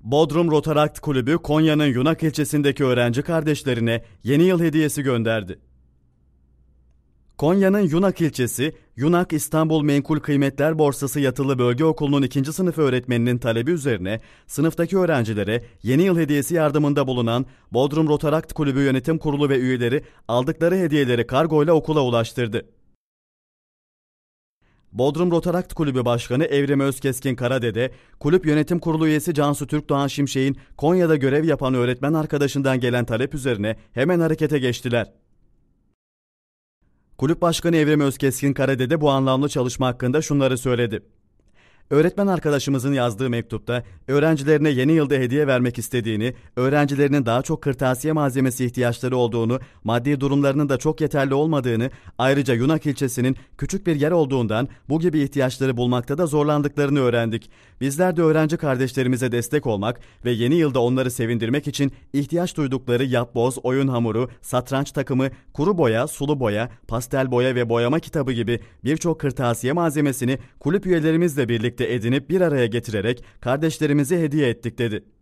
Bodrum Rotarakt Kulübü Konya'nın Yunak ilçesindeki öğrenci kardeşlerine yeni yıl hediyesi gönderdi. Konya'nın Yunak ilçesi, Yunak İstanbul Menkul Kıymetler Borsası Yatılı Bölge Okulu'nun ikinci sınıf öğretmeninin talebi üzerine sınıftaki öğrencilere yeni yıl hediyesi yardımında bulunan Bodrum Rotarakt Kulübü Yönetim Kurulu ve üyeleri aldıkları hediyeleri kargoyla okula ulaştırdı. Bodrum Rotarakt Kulübü Başkanı Evrim Özkeskin Karadede, kulüp yönetim kurulu üyesi Cansu Türkdoğan Şimşek'in Konya'da görev yapan öğretmen arkadaşından gelen talep üzerine hemen harekete geçtiler. Kulüp Başkanı Evrim Özkeskin Karadede bu anlamlı çalışma hakkında şunları söyledi. Öğretmen arkadaşımızın yazdığı mektupta öğrencilerine yeni yılda hediye vermek istediğini, öğrencilerinin daha çok kırtasiye malzemesi ihtiyaçları olduğunu, maddi durumlarının da çok yeterli olmadığını, ayrıca Yunak ilçesinin küçük bir yer olduğundan bu gibi ihtiyaçları bulmakta da zorlandıklarını öğrendik. Bizler de öğrenci kardeşlerimize destek olmak ve yeni yılda onları sevindirmek için ihtiyaç duydukları yapboz, oyun hamuru, satranç takımı, kuru boya, sulu boya, pastel boya ve boyama kitabı gibi birçok kırtasiye malzemesini kulüp üyelerimizle birlikte birlikte edinip bir araya getirerek kardeşlerimizi hediye ettik dedi.